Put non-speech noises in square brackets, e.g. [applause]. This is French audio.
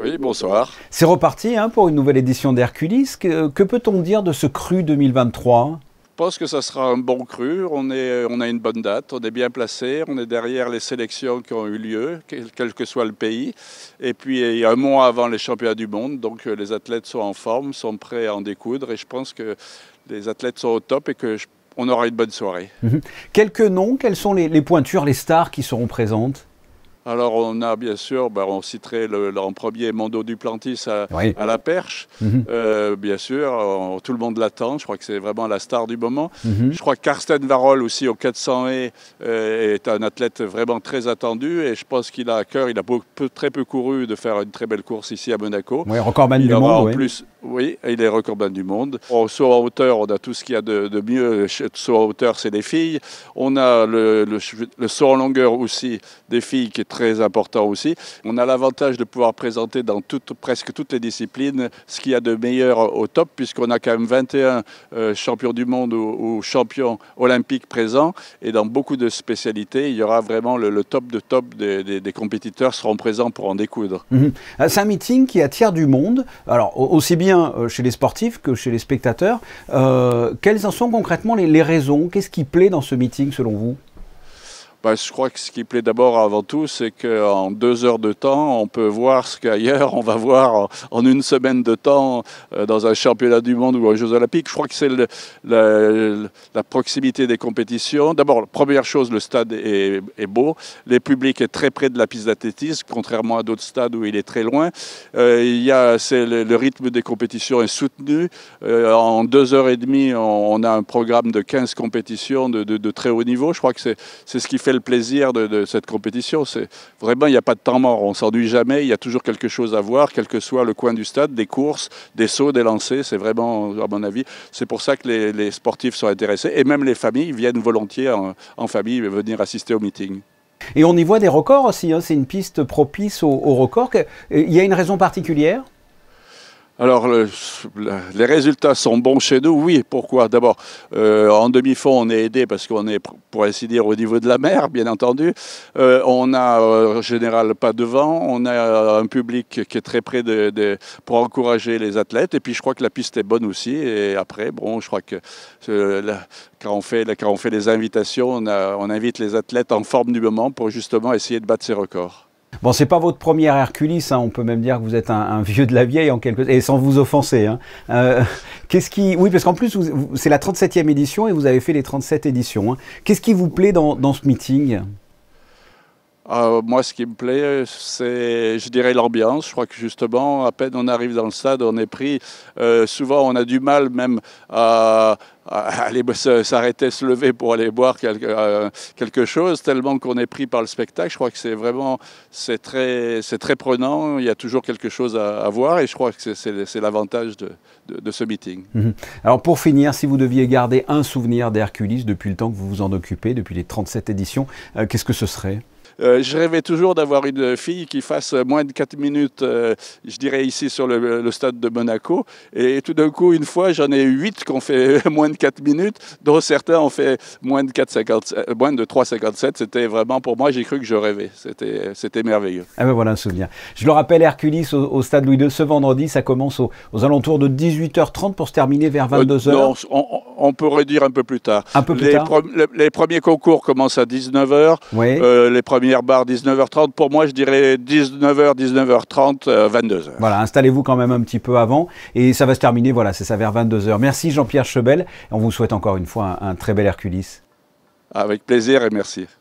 Oui, bonsoir. C'est reparti hein, pour une nouvelle édition d'Hercule Que, peut-on dire de ce cru 2023 je pense que ça sera un bon cru. On, a une bonne date, on est bien placé, on est derrière les sélections qui ont eu lieu, quel, que soit le pays. Et puis, il y a un mois avant les championnats du monde, donc euh, les athlètes sont en forme, sont prêts à en découdre. Et je pense que les athlètes sont au top et que on aura une bonne soirée. Mhm. Quelques noms, quelles sont les pointures, les stars qui seront présentes alors on a bien sûr, ben, on citerait en premier Mondo Duplantis à, à la perche. Mhm. Euh, bien sûr, tout le monde l'attend. Je crois que c'est vraiment la star du moment. Mhm. Je crois que Carsten Varol aussi au 400 et euh, est un athlète vraiment très attendu et je pense qu'il a à cœur. Il a très peu couru de faire une très belle course ici à Monaco. Oui, encore En plus, oui, il est recordman du monde. Au saut en hauteur, on a tout ce qu'il y a de, mieux. Le saut en hauteur, c'est des filles. On a le, le, saut en longueur aussi des filles qui est très important aussi. On a l'avantage de pouvoir présenter dans presque toutes les disciplines ce qu'il y a de meilleur au top, puisqu'on a quand même 21 euh, champions du monde ou, champions olympiques présents. Et dans beaucoup de spécialités, il y aura vraiment le, top de top des, des, des, compétiteurs seront présents pour en découdre. Mhm. Euh, c'est un meeting qui attire du monde. Alors, aussi bien euh, chez les sportifs que chez les spectateurs. Euh, quelles en sont concrètement les raisons Qu'est-ce qui plaît dans ce meeting selon vous ben, je crois que ce qui plaît d'abord avant tout, c'est qu'en deux heures de temps, on peut voir ce qu'ailleurs on va voir en une semaine de temps euh, dans un championnat du monde ou aux Jeux Olympiques. Je crois que c'est la proximité des compétitions. D'abord, première chose, le stade est, beau. Les publics est très près de la piste d'athlétisme, contrairement à d'autres stades où il est très loin. Euh, il y a, le, rythme des compétitions est soutenu. Euh, en deux heures et demie, on, a un programme de 15 compétitions de, de très haut niveau. Je crois que c'est ce qui fait quel plaisir de, cette compétition. C'est vraiment, il n'y a pas de temps mort. On s'ennuie jamais. Il y a toujours quelque chose à voir, quel que soit le coin du stade, des courses, des sauts, des lancers. C'est vraiment, à mon avis, c'est pour ça que les, sportifs sont intéressés et même les familles viennent volontiers en, famille venir assister au meeting. Et on y voit des records aussi. Hein. C'est une piste propice aux records. Euh, il y a une raison particulière alors, les résultats sont bons chez nous, oui. Pourquoi D'abord, euh, en demi-fond, on est aidé parce qu'on est, pour ainsi dire, au niveau de la mer, bien entendu. Euh, on a, euh, en général, pas de vent. On a un public qui est très près de, pour encourager les athlètes. Et puis, je crois que la piste est bonne aussi. Et après, bon, je crois que quand, on fait, quand on fait les invitations, on, on invite les athlètes en forme du moment pour justement essayer de battre ses records. Bon, c'est pas votre première Hercules, hein, on peut même dire que vous êtes un, vieux de la vieille en quelque et sans vous offenser. Hein. Euh, [laughs] qu'est-ce qui, oui, parce qu'en plus c'est la 37e édition et vous avez fait les 37 éditions. Hein. Qu'est-ce qui vous plaît dans ce meeting euh, moi, ce qui me plaît, c'est, je dirais, l'ambiance. Je crois que justement, à peine on arrive dans le stade, on est pris. Euh, souvent, on a du mal même à, [laughs] s'arrêter, se lever pour aller boire euh, quelque, chose, tellement qu'on est pris par le spectacle. Je crois que c'est vraiment, c'est très, c'est très prenant. Il y a toujours quelque chose à, voir, et je crois que c'est, l'avantage de, de, ce meeting. Mhm. Alors, pour finir, si vous deviez garder un souvenir d'Hercules depuis le temps que vous vous en occupez, depuis les 37 éditions, qu'est-ce que ce serait euh, je rêvais toujours d'avoir une fille qui fasse moins de 4 minutes, euh, je dirais ici sur le, stade de Monaco. Et tout d'un coup, une fois, j'en ai 8 qui ont fait [laughs] moins de 4 minutes, dont certains ont fait moins de, 4, euh, moins 3,57. C'était vraiment, pour moi, j'ai cru que je rêvais. C'était merveilleux. Ah ben voilà un souvenir. Je le rappelle, Hercules au, stade Louis II ce vendredi, ça commence aux alentours de 18h30 pour se terminer vers 22h. non, on, peut redire un peu plus tard. Un peu plus les tard. les, premiers concours commencent à 19h. Oui. les premiers barre 19h30. Pour moi, je dirais 19h, 19h30, 22h. Voilà, installez-vous quand même un petit peu avant. Et ça va se terminer, voilà, c'est ça vers 22h. Merci Jean-Pierre Chebel. On vous souhaite encore une fois un, très bel Hercules. Avec plaisir et merci.